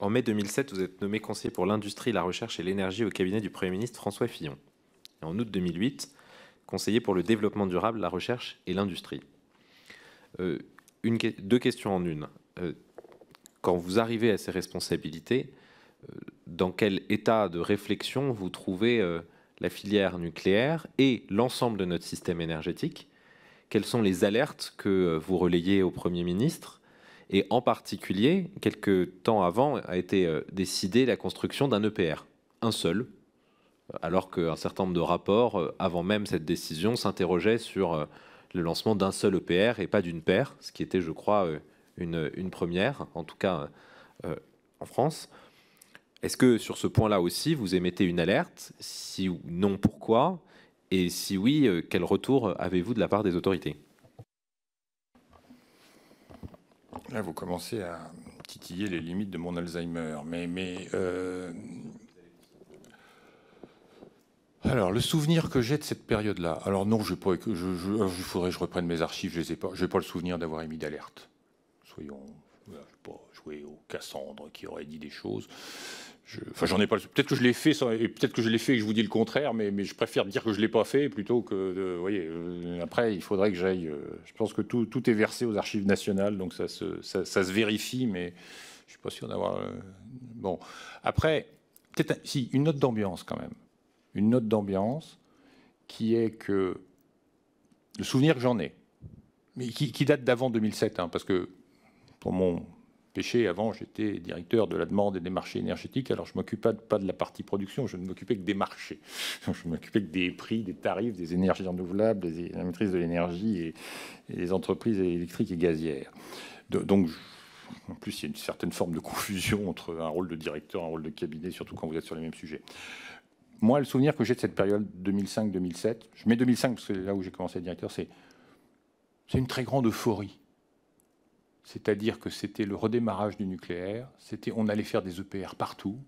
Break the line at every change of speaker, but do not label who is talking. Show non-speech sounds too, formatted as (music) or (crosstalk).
En mai 2007, vous êtes nommé conseiller pour l'industrie, la recherche et l'énergie au cabinet du Premier ministre François Fillon. en août 2008, conseiller pour le développement durable, la recherche et l'industrie. Euh, deux questions en une. Euh, quand vous arrivez à ces responsabilités, euh, dans quel état de réflexion vous trouvez la filière nucléaire et l'ensemble de notre système énergétique Quelles sont les alertes que vous relayez au Premier ministre et en particulier, quelques temps avant, a été euh, décidée la construction d'un EPR, un seul, euh, alors qu'un certain nombre de rapports, euh, avant même cette décision, s'interrogeaient sur le lancement d'un seul EPR et pas d'une paire, ce qui était, je crois, une, première, en tout cas en France. Est-ce que sur ce point-là aussi, vous émettez une alerte Si non, pourquoi Et si oui, quel retour avez-vous de la part des autorités
vous commencez à titiller les limites de mon Alzheimer. Mais, mais euh, alors, le souvenir que j'ai de cette période-là. Alors non, je, pourrais, je, je, je faudrait que je reprenne mes archives. Je pas. Je n'ai pas le souvenir d'avoir émis d'alerte. Soyons je ne vais pas jouer au Cassandre qui aurait dit des choses. Je, enfin, ai pas. Peut-être que je l'ai fait, et peut-être que je l'ai fait je vous dis le contraire, mais, je préfère dire que je ne l'ai pas fait plutôt que. De, voyez, euh, après, il faudrait que j'aille. Euh, je pense que tout, est versé aux archives nationales, donc ça se, vérifie, mais je ne suis pas sûr d'avoir. Euh, bon, après, peut-être si une note d'ambiance quand même, une note d'ambiance qui est que le souvenir que j'en ai, mais qui, date d'avant 2007, hein, parce que pour mon péché, avant j'étais directeur de la demande et des marchés énergétiques, alors je ne m'occupais pas de la partie production, je ne m'occupais que des marchés. (laughs) Je m'occupais que des prix, des tarifs, des énergies renouvelables, des, la maîtrise de l'énergie et, des entreprises électriques et gazières. donc en plus, il y a une certaine forme de confusion entre un rôle de directeur, un rôle de cabinet, surtout quand vous êtes sur les mêmes sujets. Moi, le souvenir que j'ai de cette période 2005-2007, je mets 2005 parce que là où j'ai commencé à être directeur, c'est une très grande euphorie c'est-à-dire que c'était le redémarrage du nucléaire, c'était on allait faire des EPR partout,